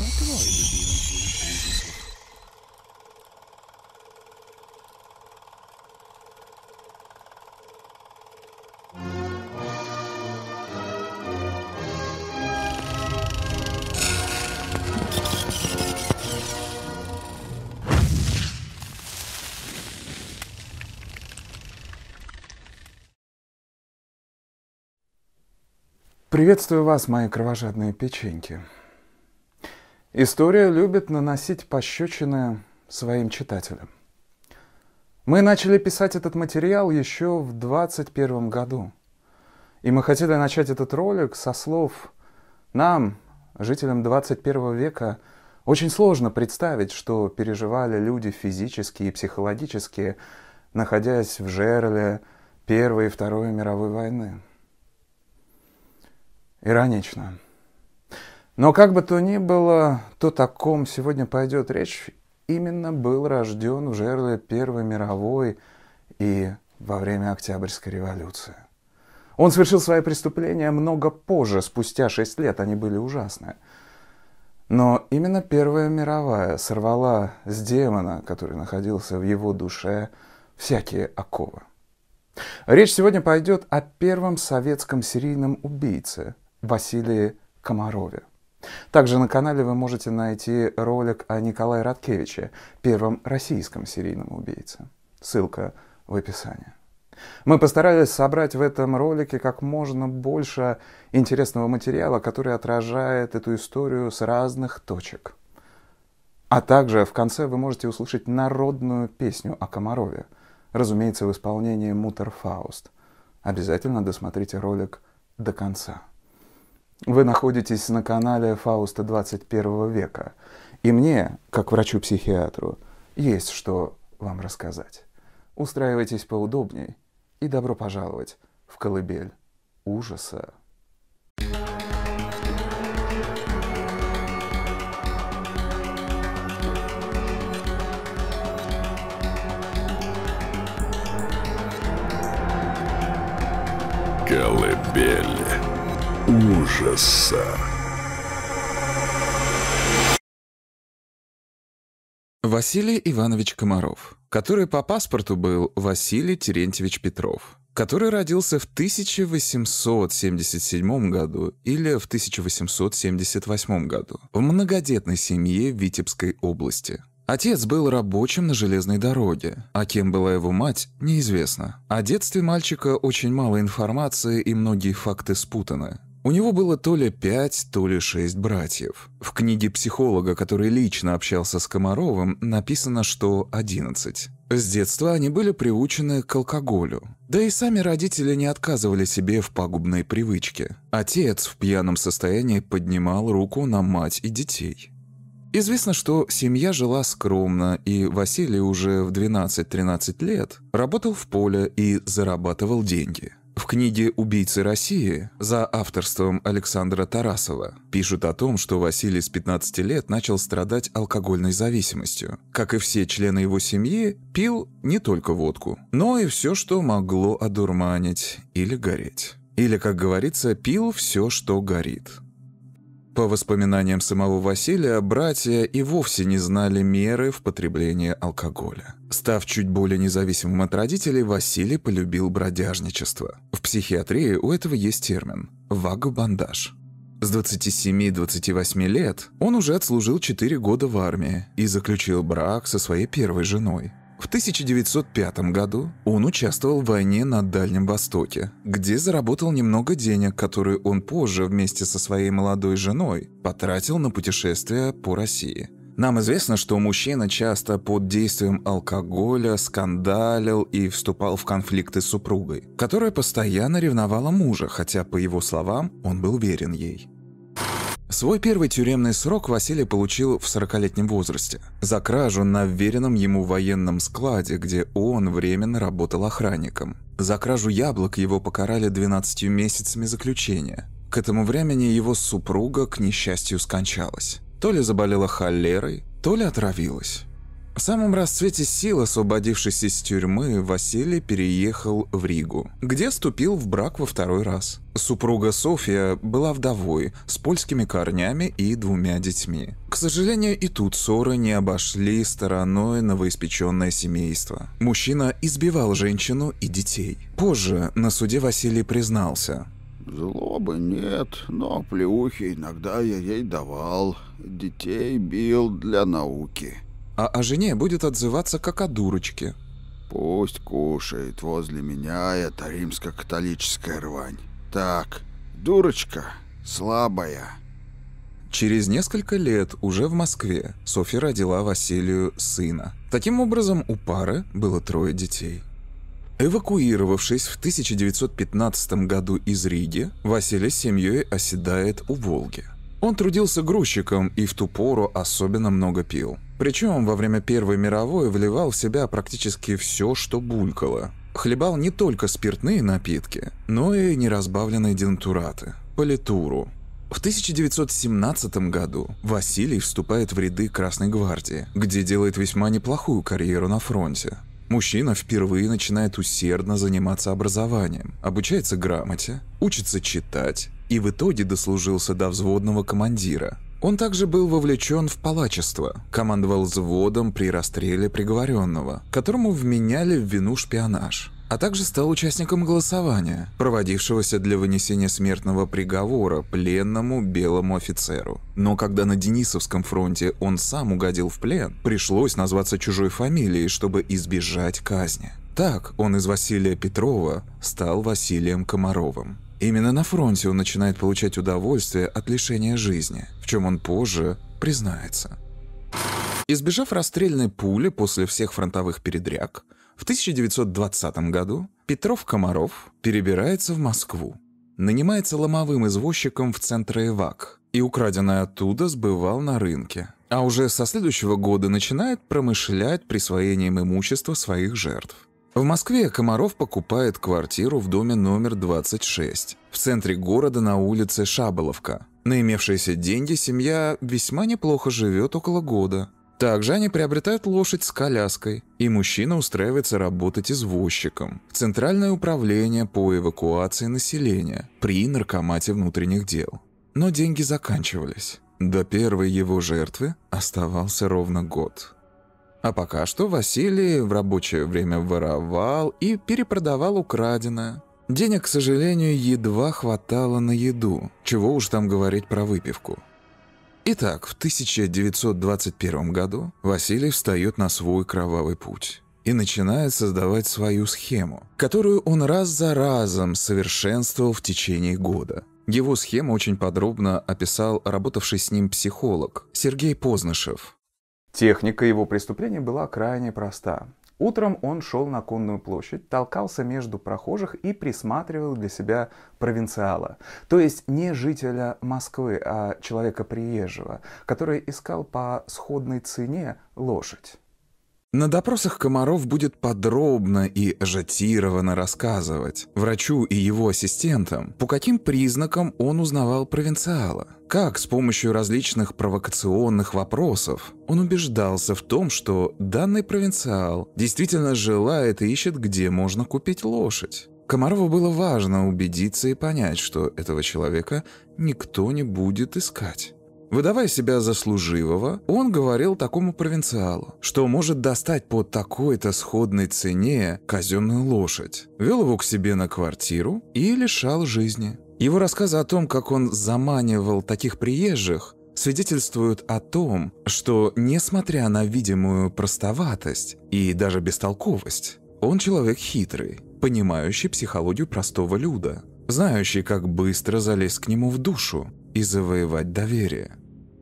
хватало любимых ужасов. Приветствую вас, мои кровожадные печеньки. История любит наносить пощечины своим читателям. Мы начали писать этот материал еще в 21 году. И мы хотели начать этот ролик со слов «Нам, жителям 21 века, очень сложно представить, что переживали люди физически и психологически, находясь в жерле Первой и Второй мировой войны». Иронично. Но как бы то ни было, то о ком сегодня пойдет речь, именно был рожден в жерле Первой мировой и во время Октябрьской революции. Он совершил свои преступления много позже, спустя шесть лет, они были ужасные. Но именно Первая мировая сорвала с демона, который находился в его душе, всякие оковы. Речь сегодня пойдет о первом советском серийном убийце Василии Комарове. Также на канале вы можете найти ролик о Николае Радкевиче, первом российском серийном убийце. Ссылка в описании. Мы постарались собрать в этом ролике как можно больше интересного материала, который отражает эту историю с разных точек. А также в конце вы можете услышать народную песню о Комарове, разумеется, в исполнении Мутер Фауст. Обязательно досмотрите ролик до конца. Вы находитесь на канале Фауста 21 века, и мне, как врачу-психиатру, есть что вам рассказать. Устраивайтесь поудобней и добро пожаловать в колыбель ужаса. Колыбель ужаса. Василий Иванович Комаров, который по паспорту был Василий Терентьевич Петров, который родился в 1877 году или в 1878 году в многодетной семье в Витебской области. Отец был рабочим на железной дороге, а кем была его мать, неизвестно. О детстве мальчика очень мало информации и многие факты спутаны. У него было то ли пять, то ли шесть братьев. В книге психолога, который лично общался с Комаровым, написано, что 11. С детства они были приучены к алкоголю. Да и сами родители не отказывали себе в пагубной привычке. Отец в пьяном состоянии поднимал руку на мать и детей. Известно, что семья жила скромно, и Василий уже в 12-13 лет работал в поле и зарабатывал деньги – в книге «Убийцы России» за авторством Александра Тарасова пишут о том, что Василий с 15 лет начал страдать алкогольной зависимостью. Как и все члены его семьи, пил не только водку, но и все, что могло одурманить или гореть. Или, как говорится, пил все, что горит. По воспоминаниям самого Василия, братья и вовсе не знали меры в потреблении алкоголя. Став чуть более независимым от родителей, Василий полюбил бродяжничество. В психиатрии у этого есть термин – вагобандаж. С 27-28 лет он уже отслужил 4 года в армии и заключил брак со своей первой женой. В 1905 году он участвовал в войне на Дальнем Востоке, где заработал немного денег, которые он позже вместе со своей молодой женой потратил на путешествия по России. Нам известно, что мужчина часто под действием алкоголя скандалил и вступал в конфликты с супругой, которая постоянно ревновала мужа, хотя, по его словам, он был верен ей. Свой первый тюремный срок Василий получил в 40-летнем возрасте за кражу на вверенном ему военном складе, где он временно работал охранником. За кражу яблок его покарали 12 месяцами заключения. К этому времени его супруга, к несчастью, скончалась. То ли заболела холерой, то ли отравилась. В самом расцвете сил, освободившись из тюрьмы, Василий переехал в Ригу, где вступил в брак во второй раз. Супруга Софья была вдовой, с польскими корнями и двумя детьми. К сожалению, и тут ссоры не обошли стороной новоиспеченное семейство. Мужчина избивал женщину и детей. Позже на суде Василий признался. Злобы нет, но плеухи иногда я ей давал. Детей бил для науки а о жене будет отзываться как о дурочке. «Пусть кушает возле меня эта римско-католическая рвань. Так, дурочка, слабая». Через несколько лет, уже в Москве, Софья родила Василию сына. Таким образом, у пары было трое детей. Эвакуировавшись в 1915 году из Риги, Василий с семьей оседает у Волги. Он трудился грузчиком и в ту пору особенно много пил. Причем во время Первой мировой вливал в себя практически все, что булькало. Хлебал не только спиртные напитки, но и неразбавленные дентураты, политуру. В 1917 году Василий вступает в ряды Красной гвардии, где делает весьма неплохую карьеру на фронте. Мужчина впервые начинает усердно заниматься образованием, обучается грамоте, учится читать и в итоге дослужился до взводного командира – он также был вовлечен в палачество, командовал взводом при расстреле приговоренного, которому вменяли в вину шпионаж а также стал участником голосования, проводившегося для вынесения смертного приговора пленному белому офицеру. Но когда на Денисовском фронте он сам угодил в плен, пришлось назваться чужой фамилией, чтобы избежать казни. Так он из Василия Петрова стал Василием Комаровым. Именно на фронте он начинает получать удовольствие от лишения жизни, в чем он позже признается. Избежав расстрельной пули после всех фронтовых передряг, в 1920 году Петров-Комаров перебирается в Москву. Нанимается ломовым извозчиком в центре ИВАК и украденное оттуда сбывал на рынке. А уже со следующего года начинает промышлять присвоением имущества своих жертв. В Москве Комаров покупает квартиру в доме номер 26, в центре города на улице Шаболовка. На имевшиеся деньги семья весьма неплохо живет около года. Также они приобретают лошадь с коляской, и мужчина устраивается работать извозчиком в Центральное управление по эвакуации населения при наркомате внутренних дел. Но деньги заканчивались. До первой его жертвы оставался ровно год. А пока что Василий в рабочее время воровал и перепродавал украденное. Денег, к сожалению, едва хватало на еду, чего уж там говорить про выпивку. Итак, в 1921 году Василий встает на свой кровавый путь и начинает создавать свою схему, которую он раз за разом совершенствовал в течение года. Его схему очень подробно описал работавший с ним психолог Сергей Познышев. Техника его преступления была крайне проста. Утром он шел на конную площадь, толкался между прохожих и присматривал для себя провинциала, то есть не жителя Москвы, а человека приезжего, который искал по сходной цене лошадь. На допросах Комаров будет подробно и ажатированно рассказывать врачу и его ассистентам, по каким признакам он узнавал провинциала, как с помощью различных провокационных вопросов он убеждался в том, что данный провинциал действительно желает и ищет, где можно купить лошадь. Комарову было важно убедиться и понять, что этого человека никто не будет искать. Выдавая себя за служивого, он говорил такому провинциалу, что может достать по такой-то сходной цене казенную лошадь, вел его к себе на квартиру и лишал жизни. Его рассказы о том, как он заманивал таких приезжих, свидетельствуют о том, что, несмотря на видимую простоватость и даже бестолковость, он человек хитрый, понимающий психологию простого люда, знающий, как быстро залезть к нему в душу и завоевать доверие.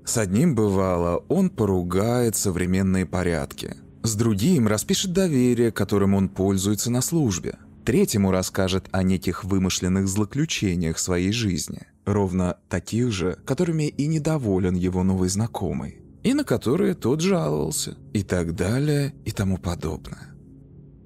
С одним бывало, он поругает современные порядки. С другим распишет доверие, которым он пользуется на службе. Третьему расскажет о неких вымышленных злоключениях своей жизни, ровно таких же, которыми и недоволен его новый знакомый, и на которые тот жаловался, и так далее, и тому подобное.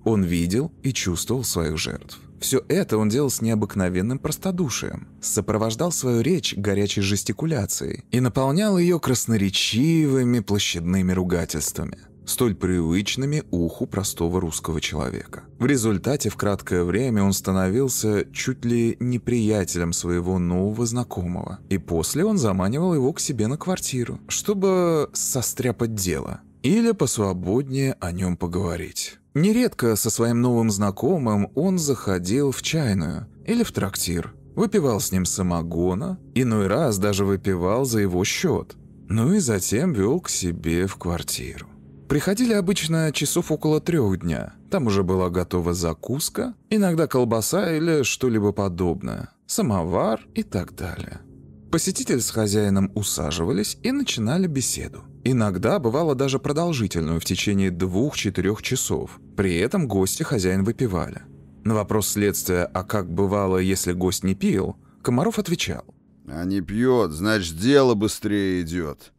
Он видел и чувствовал своих жертв – все это он делал с необыкновенным простодушием, сопровождал свою речь горячей жестикуляцией и наполнял ее красноречивыми площадными ругательствами – столь привычными уху простого русского человека. В результате в краткое время он становился чуть ли неприятелем своего нового знакомого, и после он заманивал его к себе на квартиру, чтобы состряпать дело или посвободнее о нем поговорить. Нередко со своим новым знакомым он заходил в чайную или в трактир, выпивал с ним самогона, иной раз даже выпивал за его счет, ну и затем вел к себе в квартиру. Приходили обычно часов около трех дня, там уже была готова закуска, иногда колбаса или что-либо подобное, самовар и так далее. Посетитель с хозяином усаживались и начинали беседу. Иногда бывало даже продолжительную, в течение двух-четырех часов. При этом гости хозяин выпивали. На вопрос следствия «А как бывало, если гость не пил?» Комаров отвечал. «А не пьет, значит, дело быстрее идет».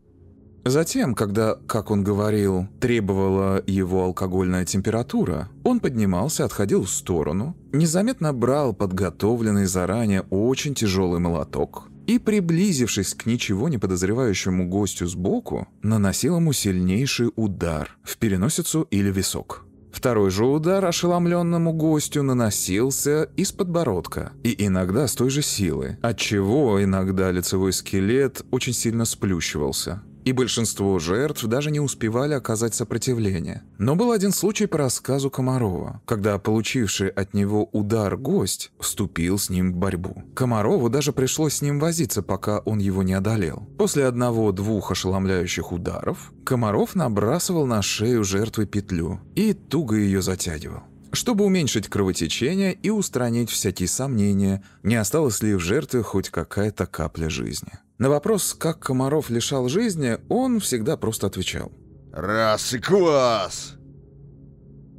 Затем, когда, как он говорил, требовала его алкогольная температура, он поднимался, отходил в сторону, незаметно брал подготовленный заранее очень тяжелый молоток, и, приблизившись к ничего не подозревающему гостю сбоку, наносил ему сильнейший удар в переносицу или висок. Второй же удар ошеломленному гостю наносился из подбородка, и иногда с той же силы, отчего иногда лицевой скелет очень сильно сплющивался и большинство жертв даже не успевали оказать сопротивление. Но был один случай по рассказу Комарова, когда получивший от него удар гость вступил с ним в борьбу. Комарову даже пришлось с ним возиться, пока он его не одолел. После одного-двух ошеломляющих ударов Комаров набрасывал на шею жертвы петлю и туго ее затягивал чтобы уменьшить кровотечение и устранить всякие сомнения, не осталось ли в жертве хоть какая-то капля жизни. На вопрос, как Комаров лишал жизни, он всегда просто отвечал. «Раз и квас!»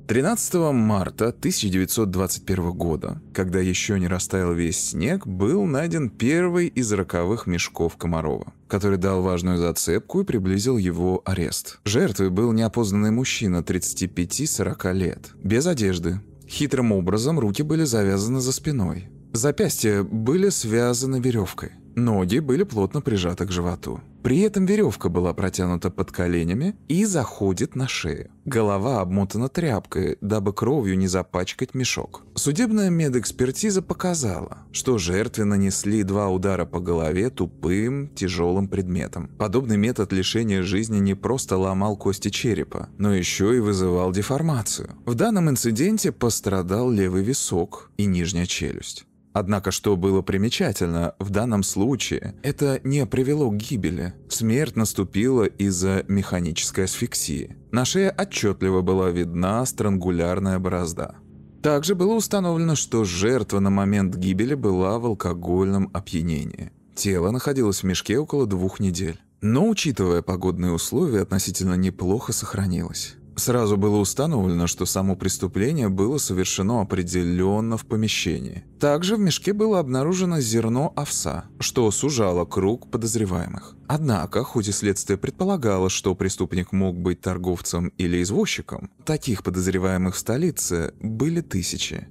13 марта 1921 года, когда еще не растаял весь снег, был найден первый из роковых мешков Комарова, который дал важную зацепку и приблизил его арест. Жертвой был неопознанный мужчина 35-40 лет, без одежды. Хитрым образом руки были завязаны за спиной. Запястья были связаны веревкой. Ноги были плотно прижаты к животу. При этом веревка была протянута под коленями и заходит на шею. Голова обмотана тряпкой, дабы кровью не запачкать мешок. Судебная медэкспертиза показала, что жертве нанесли два удара по голове тупым, тяжелым предметом. Подобный метод лишения жизни не просто ломал кости черепа, но еще и вызывал деформацию. В данном инциденте пострадал левый висок и нижняя челюсть. Однако, что было примечательно, в данном случае это не привело к гибели. Смерть наступила из-за механической асфиксии. На шее отчетливо была видна странгулярная борозда. Также было установлено, что жертва на момент гибели была в алкогольном опьянении. Тело находилось в мешке около двух недель. Но, учитывая погодные условия, относительно неплохо сохранилось. Сразу было установлено, что само преступление было совершено определенно в помещении. Также в мешке было обнаружено зерно овса, что сужало круг подозреваемых. Однако, хоть и следствие предполагало, что преступник мог быть торговцем или извозчиком, таких подозреваемых в столице были тысячи.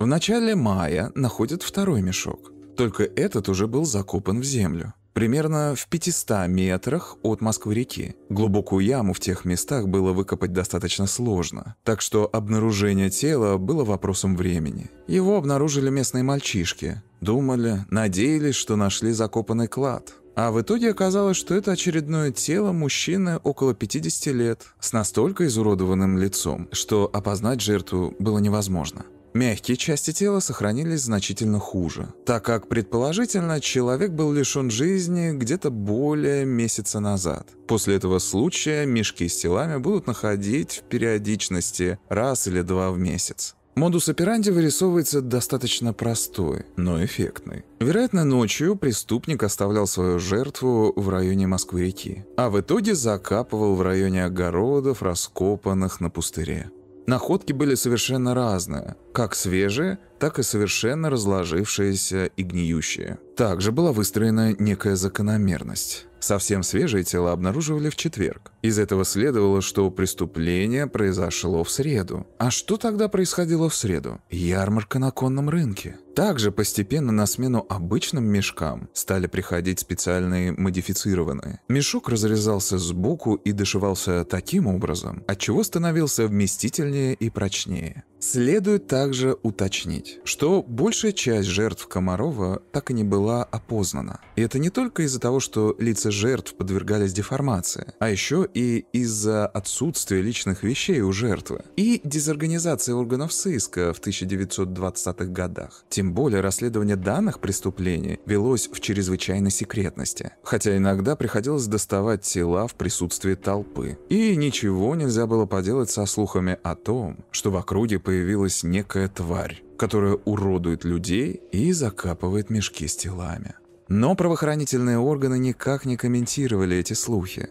В начале мая находят второй мешок, только этот уже был закопан в землю. Примерно в 500 метрах от Москвы-реки. Глубокую яму в тех местах было выкопать достаточно сложно, так что обнаружение тела было вопросом времени. Его обнаружили местные мальчишки. Думали, надеялись, что нашли закопанный клад. А в итоге оказалось, что это очередное тело мужчины около 50 лет, с настолько изуродованным лицом, что опознать жертву было невозможно. Мягкие части тела сохранились значительно хуже, так как, предположительно, человек был лишен жизни где-то более месяца назад. После этого случая мешки с телами будут находить в периодичности раз или два в месяц. Модус операнди вырисовывается достаточно простой, но эффектный. Вероятно, ночью преступник оставлял свою жертву в районе Москвы-реки, а в итоге закапывал в районе огородов, раскопанных на пустыре. Находки были совершенно разные, как свежие, так и совершенно разложившиеся и гниющие. Также была выстроена некая закономерность. Совсем свежие тела обнаруживали в четверг. Из этого следовало, что преступление произошло в среду. А что тогда происходило в среду? Ярмарка на конном рынке. Также постепенно на смену обычным мешкам стали приходить специальные модифицированные. Мешок разрезался сбоку и дошивался таким образом, отчего становился вместительнее и прочнее. Следует также уточнить, что большая часть жертв Комарова так и не была опознана. И это не только из-за того, что лица жертв подвергались деформации, а еще и из-за отсутствия личных вещей у жертвы и дезорганизации органов сыска в 1920-х годах. Тем более расследование данных преступлений велось в чрезвычайной секретности, хотя иногда приходилось доставать тела в присутствии толпы. И ничего нельзя было поделать со слухами о том, что в округе появилась некая тварь, которая уродует людей и закапывает мешки с телами. Но правоохранительные органы никак не комментировали эти слухи.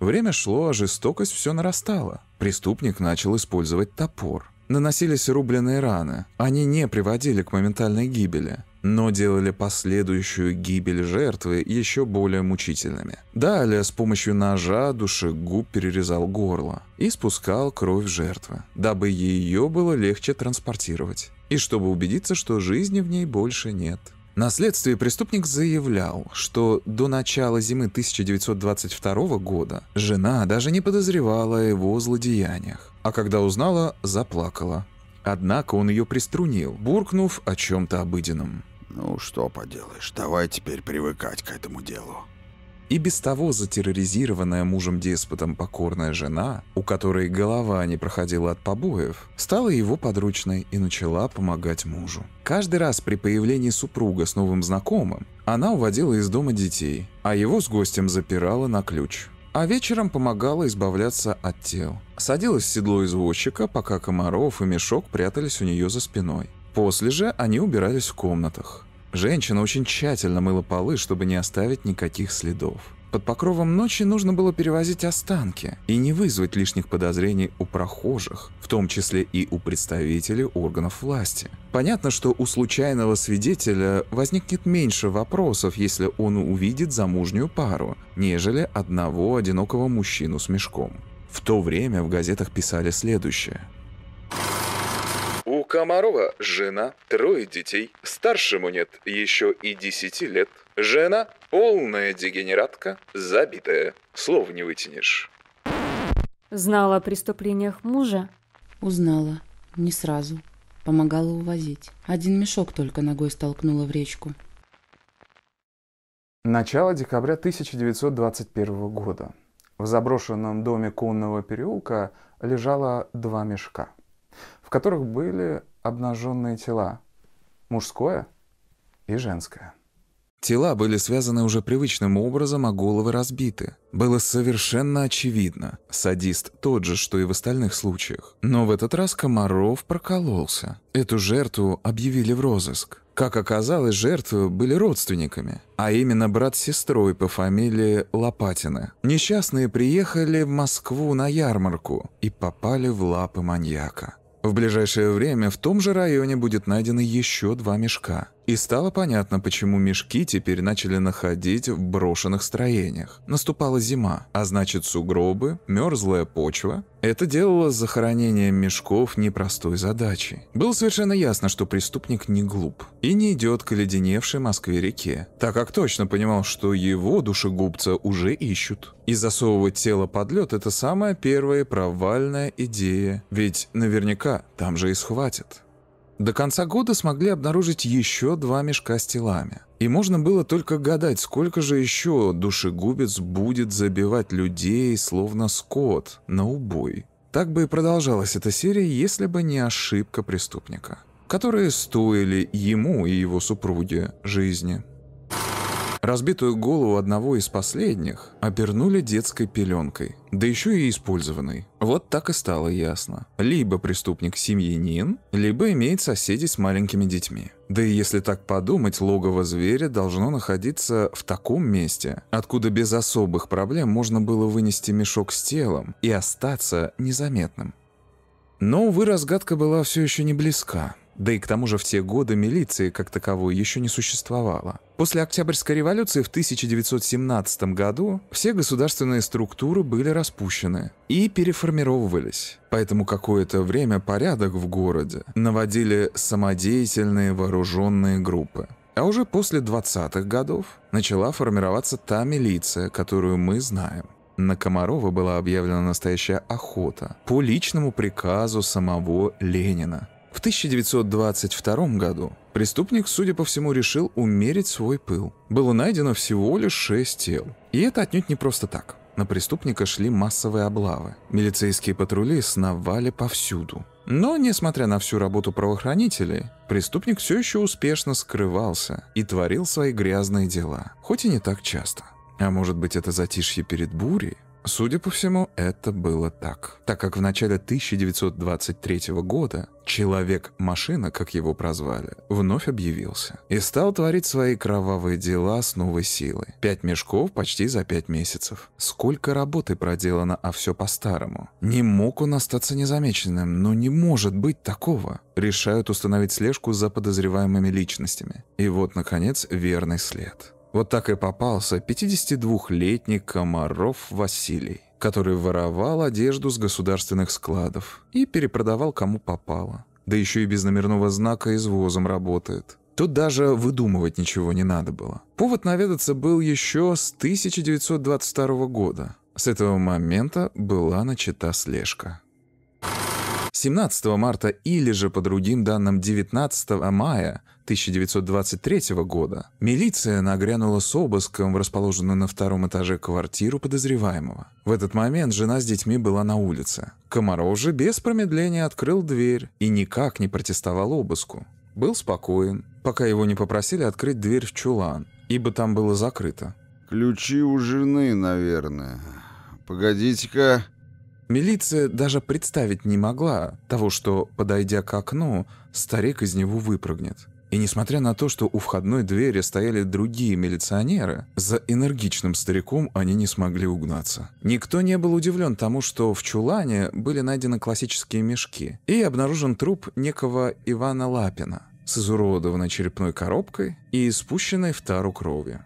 Время шло, а жестокость все нарастала. Преступник начал использовать топор наносились рубленые раны. Они не приводили к моментальной гибели, но делали последующую гибель жертвы еще более мучительными. Далее с помощью ножа душегуб перерезал горло и спускал кровь жертвы, дабы ее было легче транспортировать, и чтобы убедиться, что жизни в ней больше нет. На следствии преступник заявлял, что до начала зимы 1922 года жена даже не подозревала о его злодеяниях а когда узнала, заплакала. Однако он ее приструнил, буркнув о чем-то обыденном. «Ну, что поделаешь, давай теперь привыкать к этому делу». И без того затерроризированная мужем-деспотом покорная жена, у которой голова не проходила от побоев, стала его подручной и начала помогать мужу. Каждый раз при появлении супруга с новым знакомым она уводила из дома детей, а его с гостем запирала на ключ. А вечером помогала избавляться от тел – Садилась в седло извозчика, пока Комаров и Мешок прятались у нее за спиной. После же они убирались в комнатах. Женщина очень тщательно мыла полы, чтобы не оставить никаких следов. Под покровом ночи нужно было перевозить останки и не вызвать лишних подозрений у прохожих, в том числе и у представителей органов власти. Понятно, что у случайного свидетеля возникнет меньше вопросов, если он увидит замужнюю пару, нежели одного одинокого мужчину с мешком. В то время в газетах писали следующее. У Комарова жена, трое детей, старшему нет еще и десяти лет. Жена – полная дегенератка, забитая, слов не вытянешь. Знала о преступлениях мужа? Узнала. Не сразу. Помогала увозить. Один мешок только ногой столкнула в речку. Начало декабря 1921 года. В заброшенном доме Конного переулка лежало два мешка, в которых были обнаженные тела, мужское и женское. Тела были связаны уже привычным образом, а головы разбиты. Было совершенно очевидно. Садист тот же, что и в остальных случаях. Но в этот раз Комаров прокололся. Эту жертву объявили в розыск. Как оказалось, жертвы были родственниками, а именно брат с сестрой по фамилии Лопатина. Несчастные приехали в Москву на ярмарку и попали в лапы маньяка. В ближайшее время в том же районе будет найдено еще два мешка – и стало понятно, почему мешки теперь начали находить в брошенных строениях. Наступала зима, а значит сугробы, мерзлая почва. Это делало захоронение мешков непростой задачей. Было совершенно ясно, что преступник не глуп и не идет к оледеневшей Москве-реке, так как точно понимал, что его душегубца уже ищут. И засовывать тело под лед – это самая первая провальная идея, ведь наверняка там же и схватят. До конца года смогли обнаружить еще два мешка с телами. И можно было только гадать, сколько же еще душегубец будет забивать людей, словно скот, на убой. Так бы и продолжалась эта серия, если бы не ошибка преступника, которые стоили ему и его супруге жизни. Разбитую голову одного из последних обернули детской пеленкой, да еще и использованной. Вот так и стало ясно. Либо преступник семьянин, либо имеет соседи с маленькими детьми. Да и если так подумать, логово зверя должно находиться в таком месте, откуда без особых проблем можно было вынести мешок с телом и остаться незаметным. Но, увы, разгадка была все еще не близка. Да и к тому же в те годы милиции, как таковой, еще не существовало. После Октябрьской революции в 1917 году все государственные структуры были распущены и переформировывались. Поэтому какое-то время порядок в городе наводили самодеятельные вооруженные группы. А уже после 20-х годов начала формироваться та милиция, которую мы знаем. На Комарова была объявлена настоящая охота по личному приказу самого Ленина. В 1922 году преступник, судя по всему, решил умерить свой пыл. Было найдено всего лишь шесть тел. И это отнюдь не просто так. На преступника шли массовые облавы. Милицейские патрули сновали повсюду. Но, несмотря на всю работу правоохранителей, преступник все еще успешно скрывался и творил свои грязные дела, хоть и не так часто. А может быть, это затишье перед бурей? Судя по всему, это было так, так как в начале 1923 года «Человек-машина», как его прозвали, вновь объявился и стал творить свои кровавые дела с новой силой. Пять мешков почти за пять месяцев. Сколько работы проделано, а все по-старому. Не мог он остаться незамеченным, но не может быть такого. Решают установить слежку за подозреваемыми личностями. И вот, наконец, верный след. Вот так и попался 52-летний Комаров Василий, который воровал одежду с государственных складов и перепродавал кому попало. Да еще и без номерного знака извозом работает. Тут даже выдумывать ничего не надо было. Повод наведаться был еще с 1922 года. С этого момента была начата слежка. 17 марта или же, по другим данным, 19 мая 1923 года, милиция нагрянула с обыском в расположенную на втором этаже квартиру подозреваемого. В этот момент жена с детьми была на улице. Комаров же без промедления открыл дверь и никак не протестовал обыску. Был спокоен, пока его не попросили открыть дверь в чулан, ибо там было закрыто. «Ключи у жены, наверное. Погодите-ка...» Милиция даже представить не могла того, что, подойдя к окну, старик из него выпрыгнет. И несмотря на то, что у входной двери стояли другие милиционеры, за энергичным стариком они не смогли угнаться. Никто не был удивлен тому, что в чулане были найдены классические мешки и обнаружен труп некого Ивана Лапина с изуродованной черепной коробкой и спущенной в тару крови.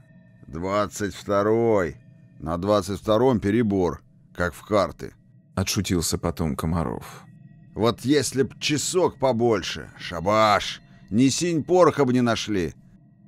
«Двадцать второй! На двадцать втором перебор, как в карты!» — отшутился потом Комаров. «Вот если б часок побольше! Шабаш! Ни синь порха бы не нашли!»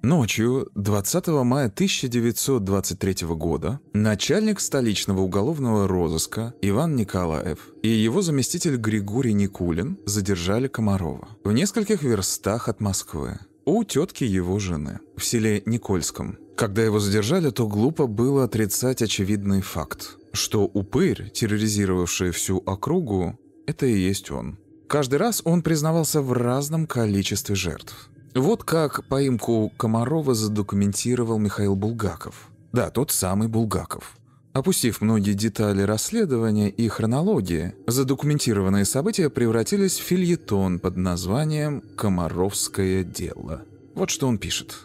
Ночью 20 мая 1923 года начальник столичного уголовного розыска Иван Николаев и его заместитель Григорий Никулин задержали Комарова в нескольких верстах от Москвы у тетки его жены в селе Никольском. Когда его задержали, то глупо было отрицать очевидный факт что упырь, терроризировавший всю округу, это и есть он. Каждый раз он признавался в разном количестве жертв. Вот как поимку Комарова задокументировал Михаил Булгаков. Да, тот самый Булгаков. Опустив многие детали расследования и хронологии, задокументированные события превратились в фильетон под названием «Комаровское дело». Вот что он пишет.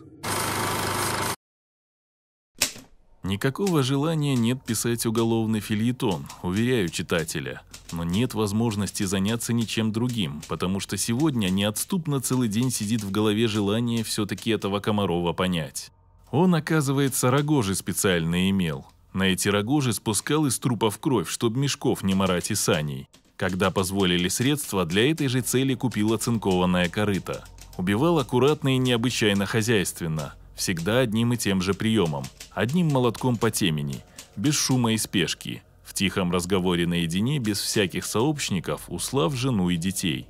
Никакого желания нет писать уголовный фильетон, уверяю читателя. Но нет возможности заняться ничем другим, потому что сегодня неотступно целый день сидит в голове желание все-таки этого Комарова понять. Он, оказывается, рогожи специально имел. На эти рогожи спускал из трупов кровь, чтоб мешков не марать и саней. Когда позволили средства, для этой же цели купил оцинкованное корыто. Убивал аккуратно и необычайно хозяйственно – Всегда одним и тем же приемом, одним молотком по темени, без шума и спешки, в тихом разговоре наедине без всяких сообщников, услав жену и детей.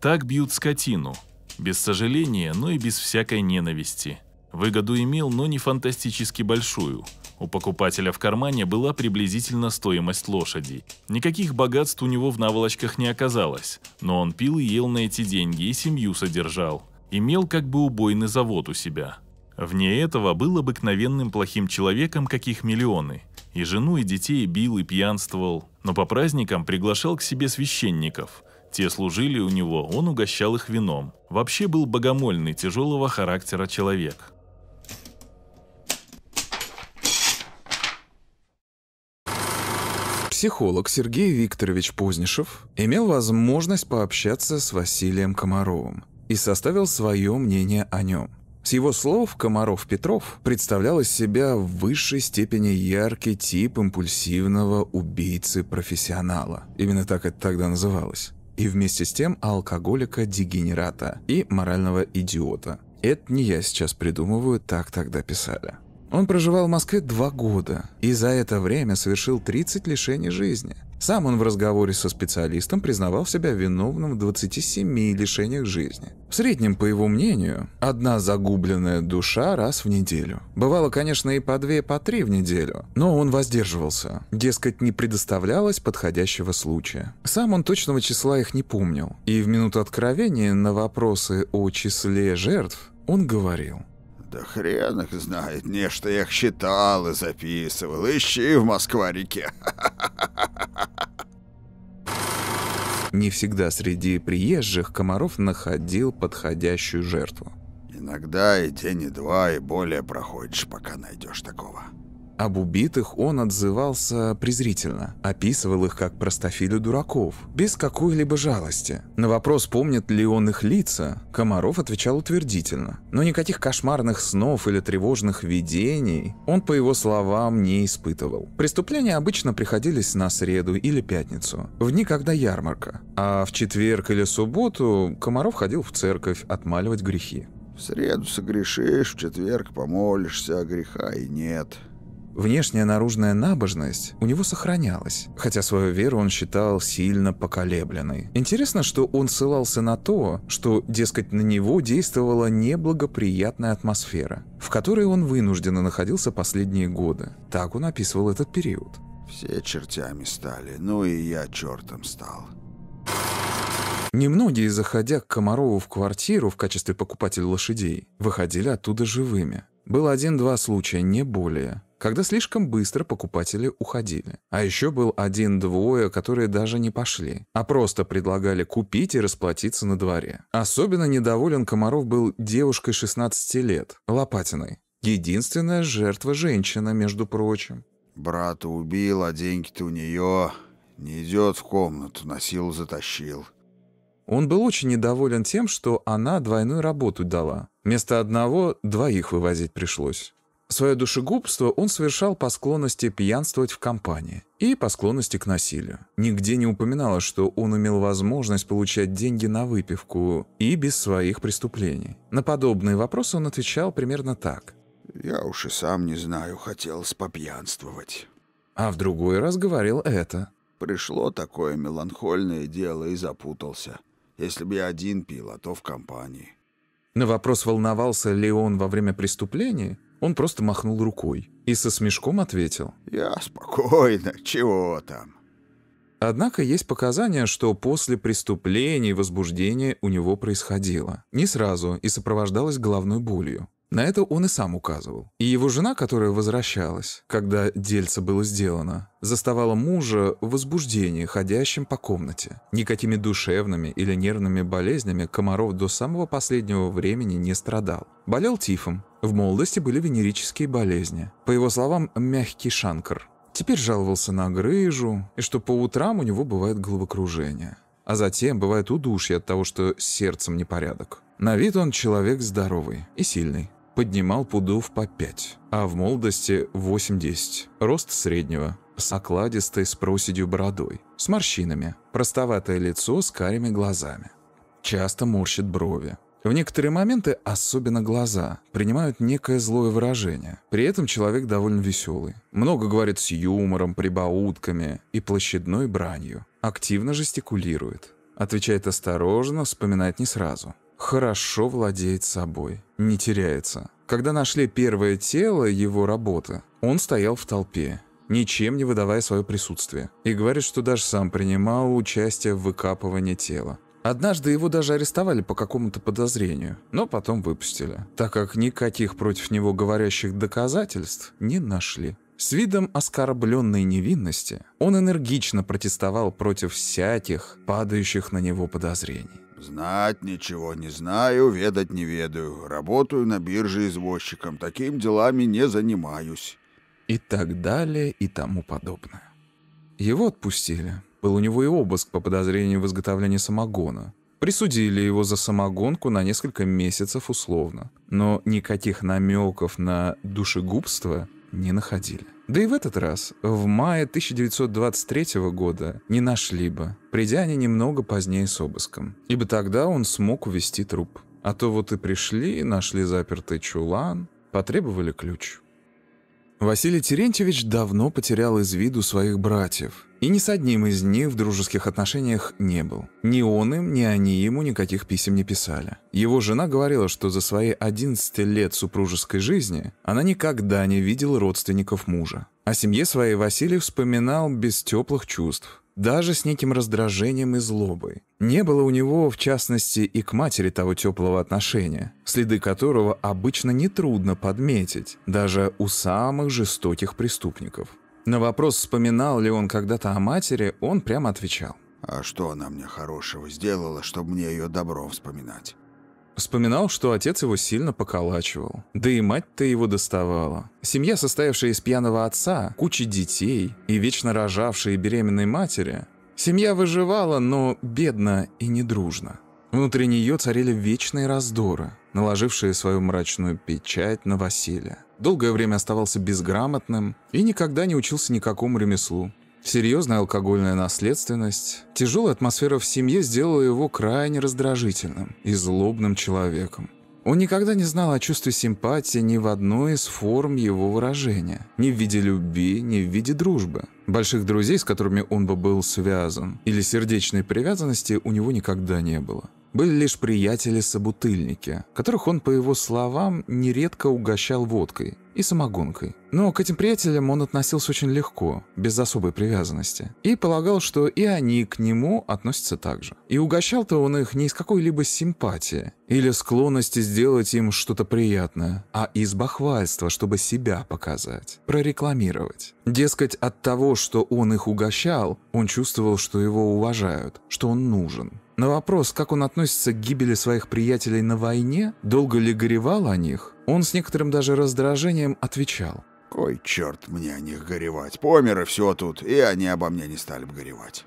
Так бьют скотину, без сожаления, но и без всякой ненависти. Выгоду имел, но не фантастически большую. У покупателя в кармане была приблизительно стоимость лошади. Никаких богатств у него в наволочках не оказалось, но он пил и ел на эти деньги и семью содержал. Имел как бы убойный завод у себя – Вне этого был обыкновенным плохим человеком, каких миллионы. И жену, и детей бил, и пьянствовал. Но по праздникам приглашал к себе священников. Те служили у него, он угощал их вином. Вообще был богомольный, тяжелого характера человек. Психолог Сергей Викторович Познишев имел возможность пообщаться с Василием Комаровым и составил свое мнение о нем – с его слов Комаров-Петров представлял из себя в высшей степени яркий тип импульсивного убийцы-профессионала. Именно так это тогда называлось. И вместе с тем алкоголика-дегенерата и морального идиота. Это не я сейчас придумываю, так тогда писали. Он проживал в Москве два года и за это время совершил 30 лишений жизни. Сам он в разговоре со специалистом признавал себя виновным в 27 лишениях жизни. В среднем, по его мнению, одна загубленная душа раз в неделю. Бывало, конечно, и по две, по три в неделю, но он воздерживался. Дескать, не предоставлялось подходящего случая. Сам он точного числа их не помнил. И в минуту откровения на вопросы о числе жертв он говорил – да хрен их знает, нечто я их считал и записывал. Ищи в Москва-реке. Не всегда среди приезжих Комаров находил подходящую жертву. Иногда и день, и два, и более проходишь, пока найдешь такого. Об убитых он отзывался презрительно, описывал их как простофилю дураков, без какой-либо жалости. На вопрос, помнит ли он их лица, Комаров отвечал утвердительно. Но никаких кошмарных снов или тревожных видений он, по его словам, не испытывал. Преступления обычно приходились на среду или пятницу, в дни, когда ярмарка. А в четверг или субботу Комаров ходил в церковь отмаливать грехи. «В среду согрешишь, в четверг помолишься, а греха и нет», Внешняя наружная набожность у него сохранялась, хотя свою веру он считал сильно поколебленной. Интересно, что он ссылался на то, что, дескать, на него действовала неблагоприятная атмосфера, в которой он вынужденно находился последние годы. Так он описывал этот период. «Все чертями стали, ну и я чертом стал», Немногие, заходя к Комарову в квартиру в качестве покупателя лошадей, выходили оттуда живыми. Было один-два случая, не более когда слишком быстро покупатели уходили. А еще был один-двое, которые даже не пошли, а просто предлагали купить и расплатиться на дворе. Особенно недоволен Комаров был девушкой 16 лет, Лопатиной. Единственная жертва женщина, между прочим. «Брата убил, а деньги-то у нее. Не идет в комнату, на силу затащил». Он был очень недоволен тем, что она двойную работу дала. Вместо одного двоих вывозить пришлось. Свое душегубство он совершал по склонности пьянствовать в компании и по склонности к насилию. Нигде не упоминалось, что он имел возможность получать деньги на выпивку и без своих преступлений. На подобные вопросы он отвечал примерно так. «Я уж и сам не знаю, хотелось попьянствовать». А в другой раз говорил это. «Пришло такое меланхольное дело и запутался. Если бы я один пил, а то в компании». На вопрос, волновался ли он во время преступления, он просто махнул рукой и со смешком ответил. «Я спокойно, чего там?» Однако есть показания, что после преступлений возбуждение у него происходило. Не сразу и сопровождалось головной болью. На это он и сам указывал. И его жена, которая возвращалась, когда дельце было сделано, заставала мужа в возбуждении, ходящим по комнате. Никакими душевными или нервными болезнями Комаров до самого последнего времени не страдал. Болел тифом. В молодости были венерические болезни. По его словам, мягкий шанкар. Теперь жаловался на грыжу, и что по утрам у него бывает головокружение. А затем бывает удушье от того, что с сердцем непорядок. На вид он человек здоровый и сильный поднимал пудов по 5, а в молодости 8-10. Рост среднего, с окладистой с проседью бородой, с морщинами, простоватое лицо с карими глазами. Часто морщит брови. В некоторые моменты, особенно глаза, принимают некое злое выражение. При этом человек довольно веселый. Много говорит с юмором, прибаутками и площадной бранью. Активно жестикулирует. Отвечает осторожно, вспоминает не сразу хорошо владеет собой, не теряется. Когда нашли первое тело его работы, он стоял в толпе, ничем не выдавая свое присутствие, и говорит, что даже сам принимал участие в выкапывании тела. Однажды его даже арестовали по какому-то подозрению, но потом выпустили, так как никаких против него говорящих доказательств не нашли. С видом оскорбленной невинности он энергично протестовал против всяких падающих на него подозрений. «Знать ничего не знаю, ведать не ведаю. Работаю на бирже извозчиком, таким делами не занимаюсь». И так далее и тому подобное. Его отпустили. Был у него и обыск по подозрению в изготовлении самогона. Присудили его за самогонку на несколько месяцев условно. Но никаких намеков на душегубство не находили. Да и в этот раз, в мае 1923 года, не нашли бы, придя они немного позднее с обыском, ибо тогда он смог увести труп. А то вот и пришли, нашли запертый чулан, потребовали ключ. Василий Терентьевич давно потерял из виду своих братьев, и ни с одним из них в дружеских отношениях не был. Ни он им, ни они ему никаких писем не писали. Его жена говорила, что за свои 11 лет супружеской жизни она никогда не видела родственников мужа. О семье своей Василий вспоминал без теплых чувств даже с неким раздражением и злобой. Не было у него, в частности, и к матери того теплого отношения, следы которого обычно нетрудно подметить, даже у самых жестоких преступников. На вопрос, вспоминал ли он когда-то о матери, он прямо отвечал. «А что она мне хорошего сделала, чтобы мне ее добро вспоминать?» Вспоминал, что отец его сильно поколачивал. Да и мать-то его доставала. Семья, состоявшая из пьяного отца, кучи детей и вечно рожавшей беременной матери, семья выживала, но бедно и недружно. Внутри нее царили вечные раздоры, наложившие свою мрачную печать на Василия. Долгое время оставался безграмотным и никогда не учился никакому ремеслу серьезная алкогольная наследственность. Тяжелая атмосфера в семье сделала его крайне раздражительным и злобным человеком. Он никогда не знал о чувстве симпатии ни в одной из форм его выражения. Ни в виде любви, ни в виде дружбы. Больших друзей, с которыми он бы был связан, или сердечной привязанности у него никогда не было были лишь приятели-собутыльники, которых он, по его словам, нередко угощал водкой и самогонкой. Но к этим приятелям он относился очень легко, без особой привязанности, и полагал, что и они к нему относятся так же. И угощал-то он их не из какой-либо симпатии или склонности сделать им что-то приятное, а из бахвальства, чтобы себя показать, прорекламировать. Дескать, от того, что он их угощал, он чувствовал, что его уважают, что он нужен. На вопрос, как он относится к гибели своих приятелей на войне, долго ли горевал о них, он с некоторым даже раздражением отвечал. «Кой черт мне о них горевать? Помер и все тут, и они обо мне не стали бы горевать».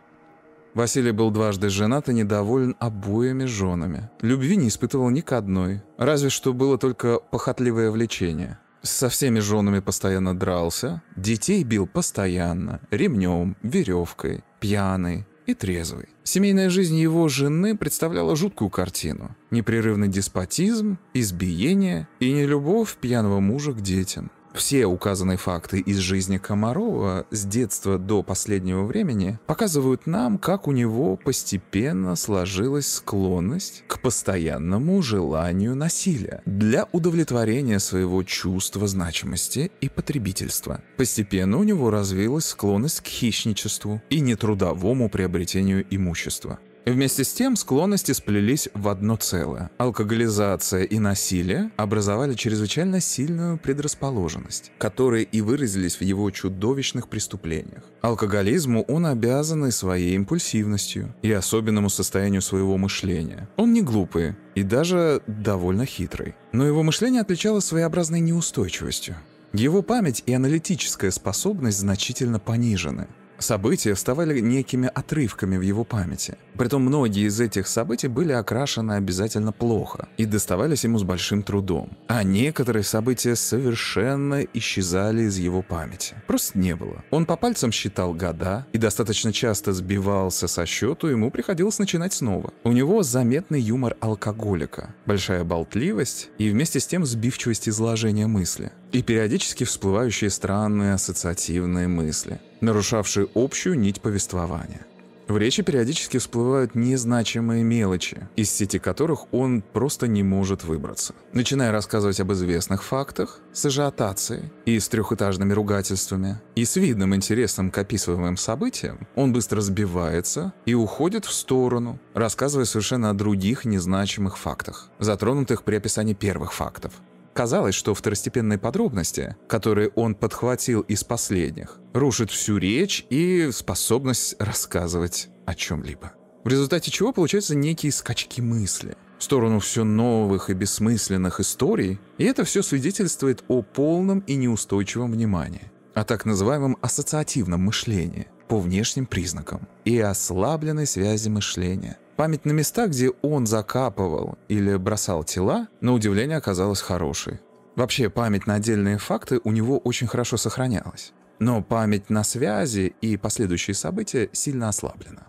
Василий был дважды женат и недоволен обоими женами. Любви не испытывал ни к одной, разве что было только похотливое влечение. Со всеми женами постоянно дрался, детей бил постоянно, ремнем, веревкой, пьяный, и трезвый. Семейная жизнь его жены представляла жуткую картину. Непрерывный деспотизм, избиение и нелюбовь пьяного мужа к детям. Все указанные факты из жизни Комарова с детства до последнего времени показывают нам, как у него постепенно сложилась склонность к постоянному желанию насилия для удовлетворения своего чувства значимости и потребительства. Постепенно у него развилась склонность к хищничеству и нетрудовому приобретению имущества. Вместе с тем склонности сплелись в одно целое. Алкоголизация и насилие образовали чрезвычайно сильную предрасположенность, которые и выразились в его чудовищных преступлениях. Алкоголизму он обязан и своей импульсивностью, и особенному состоянию своего мышления. Он не глупый и даже довольно хитрый. Но его мышление отличалось своеобразной неустойчивостью. Его память и аналитическая способность значительно понижены. События вставали некими отрывками в его памяти. Притом многие из этих событий были окрашены обязательно плохо и доставались ему с большим трудом. А некоторые события совершенно исчезали из его памяти. Просто не было. Он по пальцам считал года и достаточно часто сбивался со счету, ему приходилось начинать снова. У него заметный юмор алкоголика, большая болтливость и вместе с тем сбивчивость изложения мысли и периодически всплывающие странные ассоциативные мысли, нарушавшие общую нить повествования. В речи периодически всплывают незначимые мелочи, из сети которых он просто не может выбраться. Начиная рассказывать об известных фактах, с ажиотацией и с трехэтажными ругательствами, и с видным интересом к описываемым событиям, он быстро сбивается и уходит в сторону, рассказывая совершенно о других незначимых фактах, затронутых при описании первых фактов. Казалось, что второстепенные подробности, которые он подхватил из последних, рушат всю речь и способность рассказывать о чем-либо. В результате чего получаются некие скачки мысли в сторону все новых и бессмысленных историй, и это все свидетельствует о полном и неустойчивом внимании, о так называемом ассоциативном мышлении по внешним признакам и ослабленной связи мышления – Память на места, где он закапывал или бросал тела, на удивление оказалась хорошей. Вообще, память на отдельные факты у него очень хорошо сохранялась. Но память на связи и последующие события сильно ослаблена.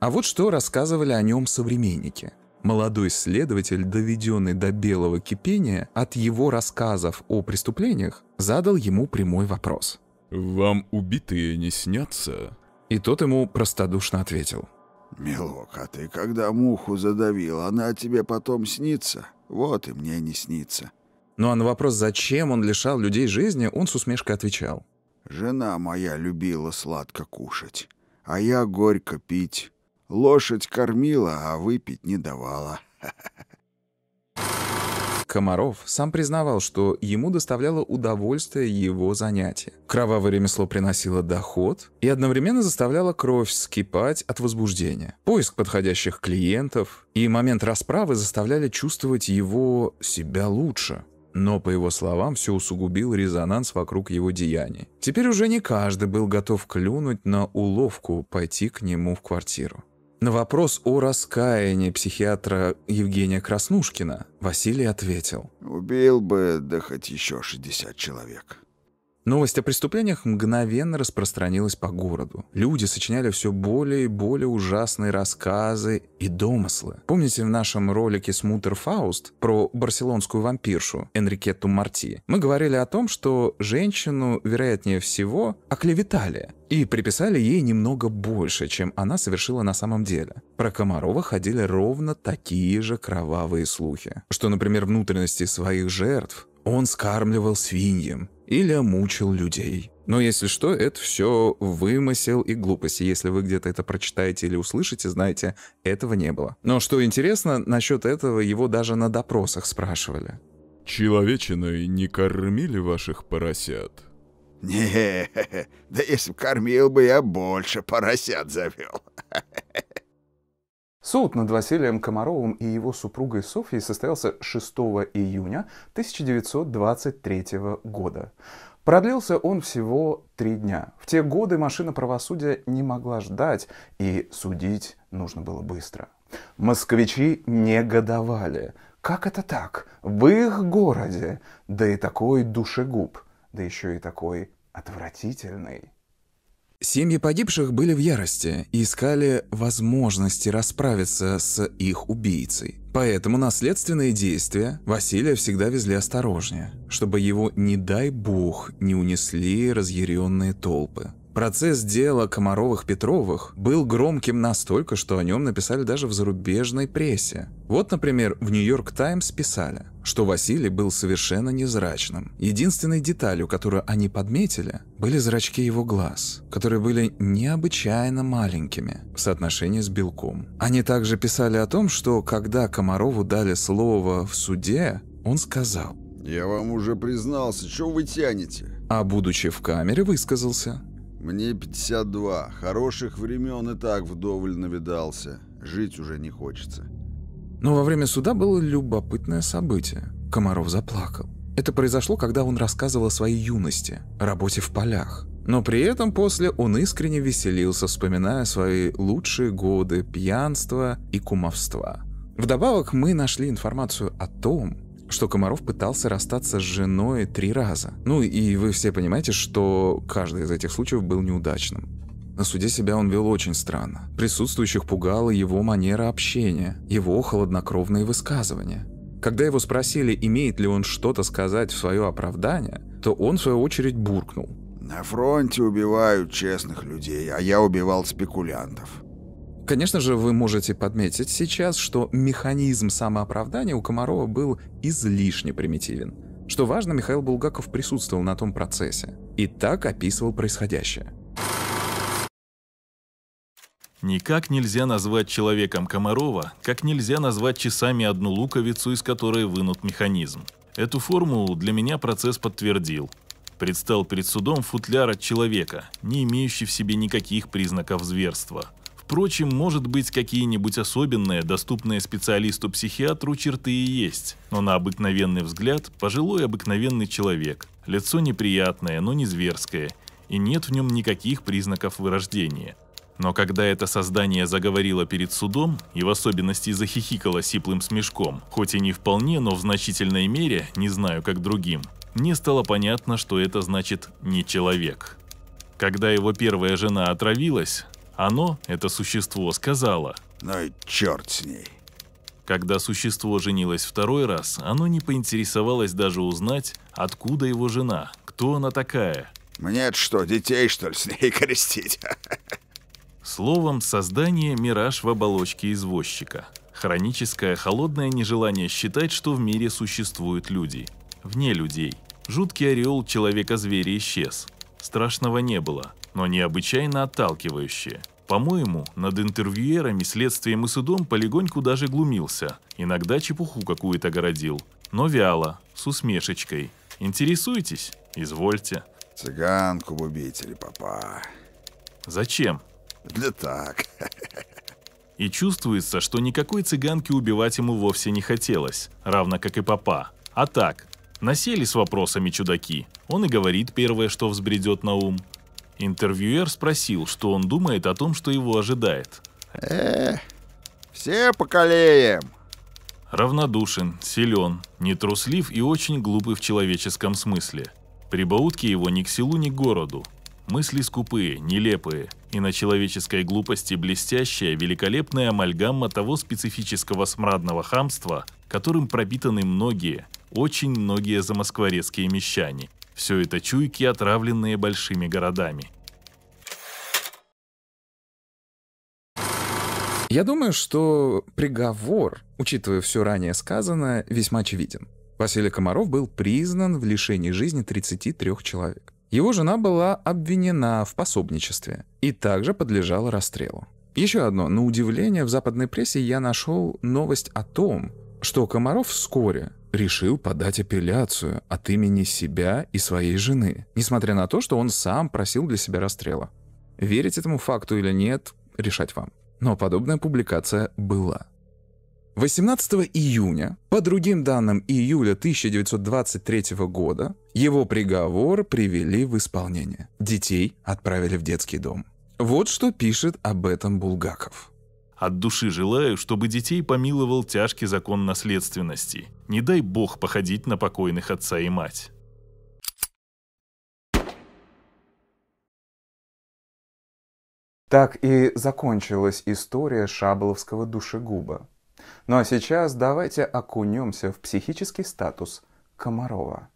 А вот что рассказывали о нем современники. Молодой следователь, доведенный до белого кипения от его рассказов о преступлениях, задал ему прямой вопрос. «Вам убитые не снятся?» И тот ему простодушно ответил. «Милок, а ты когда муху задавил, она тебе потом снится? Вот и мне не снится». Ну а на вопрос, зачем он лишал людей жизни, он с усмешкой отвечал. «Жена моя любила сладко кушать, а я горько пить. Лошадь кормила, а выпить не давала. Ха -ха -ха. Комаров сам признавал, что ему доставляло удовольствие его занятие. Кровавое ремесло приносило доход и одновременно заставляло кровь вскипать от возбуждения. Поиск подходящих клиентов и момент расправы заставляли чувствовать его себя лучше. Но, по его словам, все усугубил резонанс вокруг его деяний. Теперь уже не каждый был готов клюнуть на уловку пойти к нему в квартиру. На вопрос о раскаянии психиатра Евгения Краснушкина Василий ответил. «Убил бы, да хоть еще 60 человек». Новость о преступлениях мгновенно распространилась по городу. Люди сочиняли все более и более ужасные рассказы и домыслы. Помните в нашем ролике «Смутер Фауст» про барселонскую вампиршу Энрикетту Марти? Мы говорили о том, что женщину, вероятнее всего, оклеветали и приписали ей немного больше, чем она совершила на самом деле. Про Комарова ходили ровно такие же кровавые слухи. Что, например, внутренности своих жертв он скармливал свиньям или мучил людей. Но если что, это все вымысел и глупости. Если вы где-то это прочитаете или услышите, знаете, этого не было. Но что интересно, насчет этого его даже на допросах спрашивали. Человечиной не кормили ваших поросят? Не, да если б кормил бы, я больше поросят завел. Суд над Василием Комаровым и его супругой Софьей состоялся 6 июня 1923 года. Продлился он всего три дня. В те годы машина правосудия не могла ждать, и судить нужно было быстро. Москвичи негодовали. Как это так? В их городе? Да и такой душегуб, да еще и такой отвратительный. Семьи погибших были в ярости и искали возможности расправиться с их убийцей. Поэтому наследственные действия Василия всегда везли осторожнее, чтобы его, не дай бог, не унесли разъяренные толпы. Процесс дела Комаровых-Петровых был громким настолько, что о нем написали даже в зарубежной прессе. Вот, например, в «Нью-Йорк Таймс» писали, что Василий был совершенно незрачным. Единственной деталью, которую они подметили, были зрачки его глаз, которые были необычайно маленькими в соотношении с белком. Они также писали о том, что когда Комарову дали слово в суде, он сказал «Я вам уже признался, что вы тянете?» А будучи в камере, высказался – «Мне 52. Хороших времен и так вдоволь навидался. Жить уже не хочется». Но во время суда было любопытное событие. Комаров заплакал. Это произошло, когда он рассказывал о своей юности, работе в полях. Но при этом после он искренне веселился, вспоминая свои лучшие годы пьянства и кумовства. Вдобавок мы нашли информацию о том, что Комаров пытался расстаться с женой три раза. Ну и вы все понимаете, что каждый из этих случаев был неудачным. На суде себя он вел очень странно. Присутствующих пугала его манера общения, его холоднокровные высказывания. Когда его спросили, имеет ли он что-то сказать в свое оправдание, то он в свою очередь буркнул. «На фронте убивают честных людей, а я убивал спекулянтов. Конечно же, вы можете подметить сейчас, что механизм самооправдания у Комарова был излишне примитивен. Что важно, Михаил Булгаков присутствовал на том процессе и так описывал происходящее. Никак нельзя назвать человеком Комарова, как нельзя назвать часами одну луковицу, из которой вынут механизм. Эту формулу для меня процесс подтвердил. Предстал перед судом футляр от человека, не имеющий в себе никаких признаков зверства – Впрочем, может быть, какие-нибудь особенные, доступные специалисту-психиатру черты и есть, но на обыкновенный взгляд – пожилой обыкновенный человек. Лицо неприятное, но не зверское, и нет в нем никаких признаков вырождения. Но когда это создание заговорило перед судом, и в особенности захихикало сиплым смешком, хоть и не вполне, но в значительной мере, не знаю как другим, мне стало понятно, что это значит «не человек». Когда его первая жена отравилась, оно, это существо, сказала. Ну и черт с ней. Когда существо женилось второй раз, оно не поинтересовалось даже узнать, откуда его жена, кто она такая. мне что, детей, что ли, с ней крестить? Словом, создание – мираж в оболочке извозчика. Хроническое холодное нежелание считать, что в мире существуют люди. Вне людей. Жуткий орел человека-зверя исчез. Страшного не было но необычайно отталкивающее. По-моему, над интервьюерами, следствием и судом полигоньку даже глумился, иногда чепуху какую-то городил, но вяло, с усмешечкой. Интересуетесь? Извольте. Цыганку в убители, папа. Зачем? Для так. И чувствуется, что никакой цыганки убивать ему вовсе не хотелось, равно как и папа. А так, насели с вопросами чудаки. Он и говорит первое, что взбредет на ум. Интервьюер спросил, что он думает о том, что его ожидает. Э, все поколеем. Равнодушен, силен, нетруслив и очень глупый в человеческом смысле. Прибаутки его ни к селу, ни к городу. Мысли скупые, нелепые, и на человеческой глупости блестящая, великолепная амальгамма того специфического смрадного хамства, которым пропитаны многие, очень многие замоскворецкие мещане. Все это чуйки, отравленные большими городами. Я думаю, что приговор, учитывая все ранее сказанное, весьма очевиден. Василий Комаров был признан в лишении жизни 33 человек. Его жена была обвинена в пособничестве и также подлежала расстрелу. Еще одно, на удивление, в западной прессе я нашел новость о том, что Комаров вскоре решил подать апелляцию от имени себя и своей жены, несмотря на то, что он сам просил для себя расстрела. Верить этому факту или нет, решать вам. Но подобная публикация была. 18 июня, по другим данным июля 1923 года, его приговор привели в исполнение. Детей отправили в детский дом. Вот что пишет об этом Булгаков. От души желаю, чтобы детей помиловал тяжкий закон наследственности. Не дай бог походить на покойных отца и мать. Так и закончилась история шабловского душегуба. Ну а сейчас давайте окунемся в психический статус Комарова.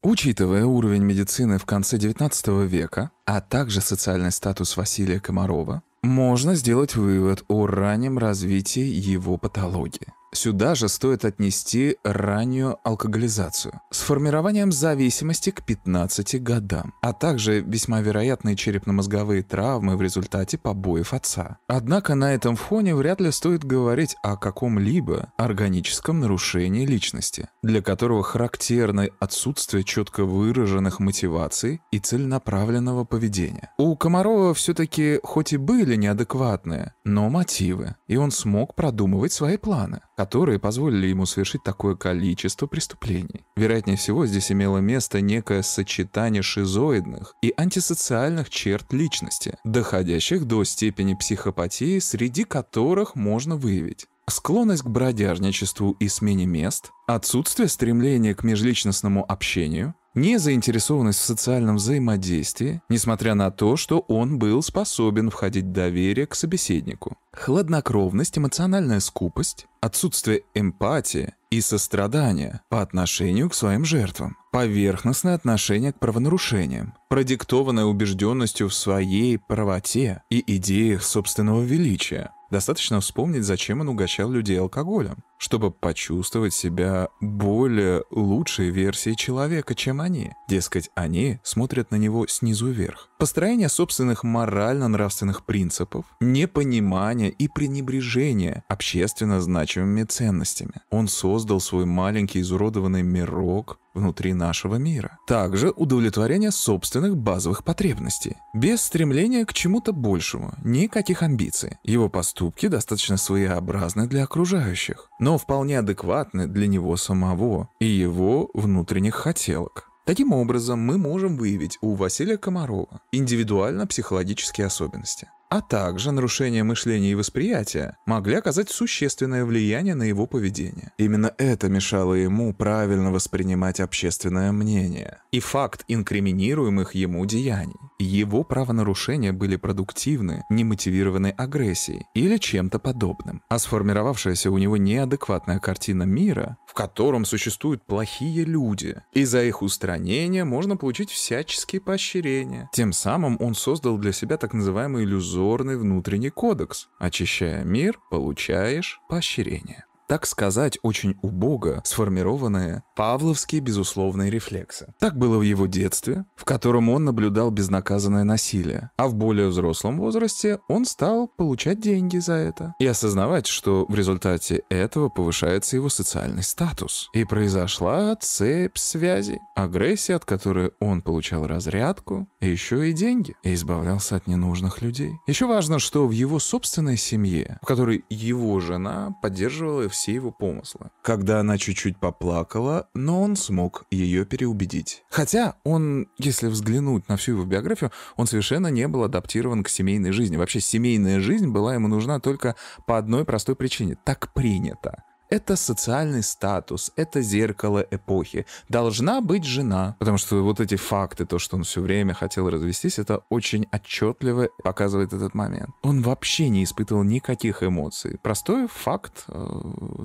Учитывая уровень медицины в конце XIX века, а также социальный статус Василия Комарова, можно сделать вывод о раннем развитии его патологии. Сюда же стоит отнести раннюю алкоголизацию с формированием зависимости к 15 годам, а также весьма вероятные черепно-мозговые травмы в результате побоев отца. Однако на этом фоне вряд ли стоит говорить о каком-либо органическом нарушении личности, для которого характерно отсутствие четко выраженных мотиваций и целенаправленного поведения. У Комарова все-таки хоть и были неадекватные, но мотивы, и он смог продумывать свои планы, которые позволили ему совершить такое количество преступлений. Вероятнее всего, здесь имело место некое сочетание шизоидных и антисоциальных черт личности, доходящих до степени психопатии, среди которых можно выявить склонность к бродяжничеству и смене мест, отсутствие стремления к межличностному общению, незаинтересованность в социальном взаимодействии, несмотря на то, что он был способен входить в доверие к собеседнику, хладнокровность, эмоциональная скупость, отсутствие эмпатии и сострадания по отношению к своим жертвам, поверхностное отношение к правонарушениям, продиктованное убежденностью в своей правоте и идеях собственного величия, Достаточно вспомнить, зачем он угощал людей алкоголем, чтобы почувствовать себя более лучшей версией человека, чем они. Дескать, они смотрят на него снизу вверх. Построение собственных морально-нравственных принципов, непонимание и пренебрежение общественно значимыми ценностями. Он создал свой маленький изуродованный мирок, внутри нашего мира. Также удовлетворение собственных базовых потребностей. Без стремления к чему-то большему, никаких амбиций. Его поступки достаточно своеобразны для окружающих, но вполне адекватны для него самого и его внутренних хотелок. Таким образом, мы можем выявить у Василия Комарова индивидуально-психологические особенности а также нарушения мышления и восприятия могли оказать существенное влияние на его поведение. Именно это мешало ему правильно воспринимать общественное мнение и факт инкриминируемых ему деяний. Его правонарушения были продуктивны немотивированной агрессией или чем-то подобным, а сформировавшаяся у него неадекватная картина мира, в котором существуют плохие люди, и за их устранение можно получить всяческие поощрения. Тем самым он создал для себя так называемую иллюзор позорный внутренний кодекс. Очищая мир, получаешь поощрение так сказать, очень убого сформированные павловские безусловные рефлексы. Так было в его детстве, в котором он наблюдал безнаказанное насилие, а в более взрослом возрасте он стал получать деньги за это и осознавать, что в результате этого повышается его социальный статус. И произошла цепь связей, агрессия, от которой он получал разрядку, и еще и деньги, и избавлялся от ненужных людей. Еще важно, что в его собственной семье, в которой его жена поддерживала все все его помыслы. Когда она чуть-чуть поплакала, но он смог ее переубедить. Хотя он, если взглянуть на всю его биографию, он совершенно не был адаптирован к семейной жизни. Вообще семейная жизнь была ему нужна только по одной простой причине. Так принято это социальный статус, это зеркало эпохи. Должна быть жена. Потому что вот эти факты, то, что он все время хотел развестись, это очень отчетливо показывает этот момент. Он вообще не испытывал никаких эмоций. Простой факт э,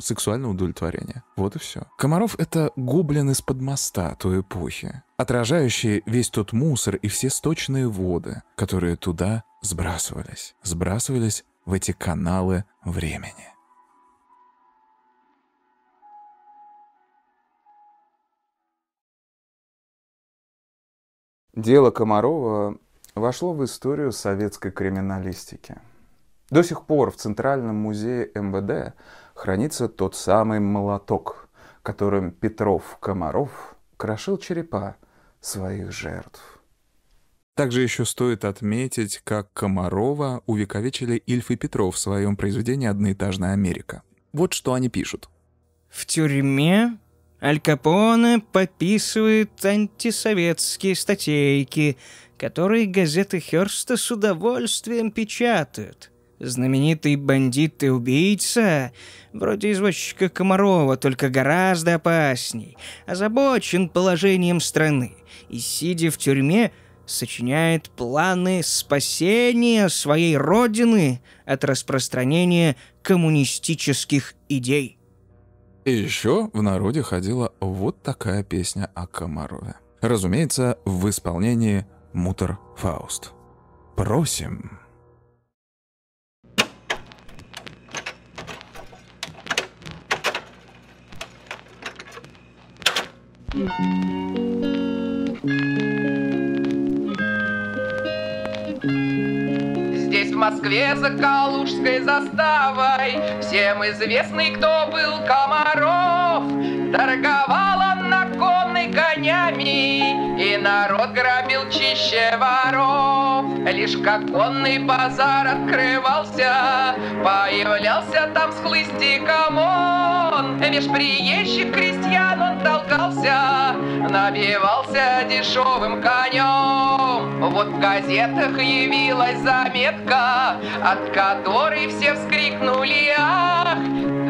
сексуального удовлетворения. Вот и все. Комаров — это гоблин из-под моста той эпохи, отражающий весь тот мусор и все сточные воды, которые туда сбрасывались. Сбрасывались в эти каналы времени. Дело Комарова вошло в историю советской криминалистики. До сих пор в Центральном музее МВД хранится тот самый молоток, которым Петров Комаров крошил черепа своих жертв. Также еще стоит отметить, как Комарова увековечили Ильф и Петров в своем произведении «Одноэтажная Америка». Вот что они пишут. В тюрьме Аль Капоне пописывает антисоветские статейки, которые газеты Хёрста с удовольствием печатают. Знаменитый бандит и убийца, вроде извозчика Комарова, только гораздо опасней, озабочен положением страны и, сидя в тюрьме, сочиняет планы спасения своей родины от распространения коммунистических идей. И еще в народе ходила вот такая песня о Комарове. Разумеется, в исполнении Мутер Фауст. Просим. Mm-hmm. Москве за Калужской заставой Всем известный, кто был Комаров Торговал он на конный конями, И народ грабил чище воров. Лишь как конный базар открывался, Появлялся там с хлыстиком он. Меж приезжих крестьян он толкался, Набивался дешевым конем. Вот в газетах явилась заметка, От которой все вскрикнули «Ах!»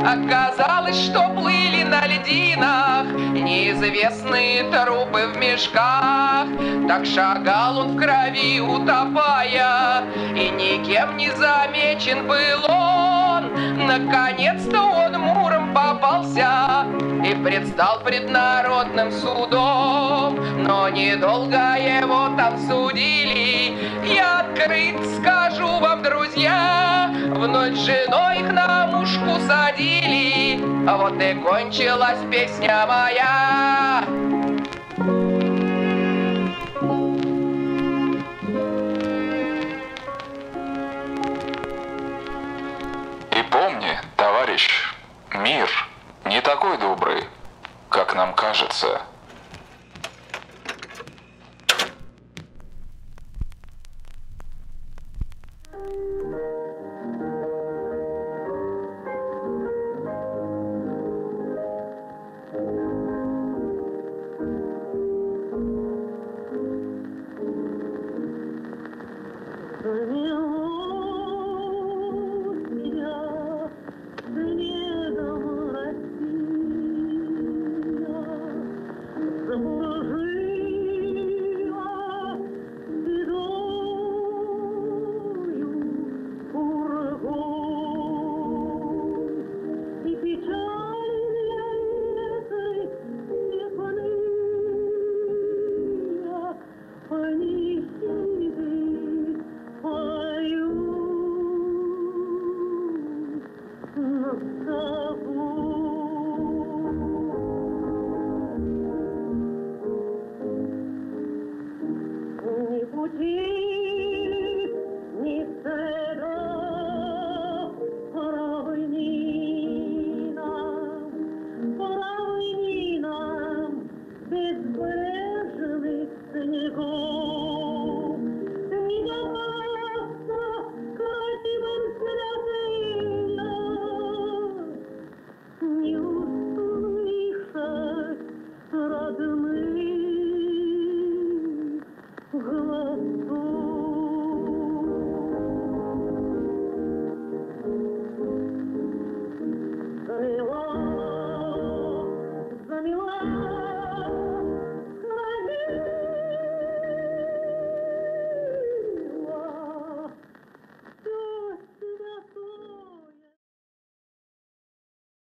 Оказалось, что плыли на льдинах Неизвестные трупы в мешках Так шагал он в крови, утопая И никем не замечен был он Наконец-то он муром попался И предстал пред народным судом Но недолго его там судили Я открыт скажу вам, друзья В ночь женой их на мушку садили а вот и кончилась песня моя. И помни, товарищ, мир не такой добрый, как нам кажется.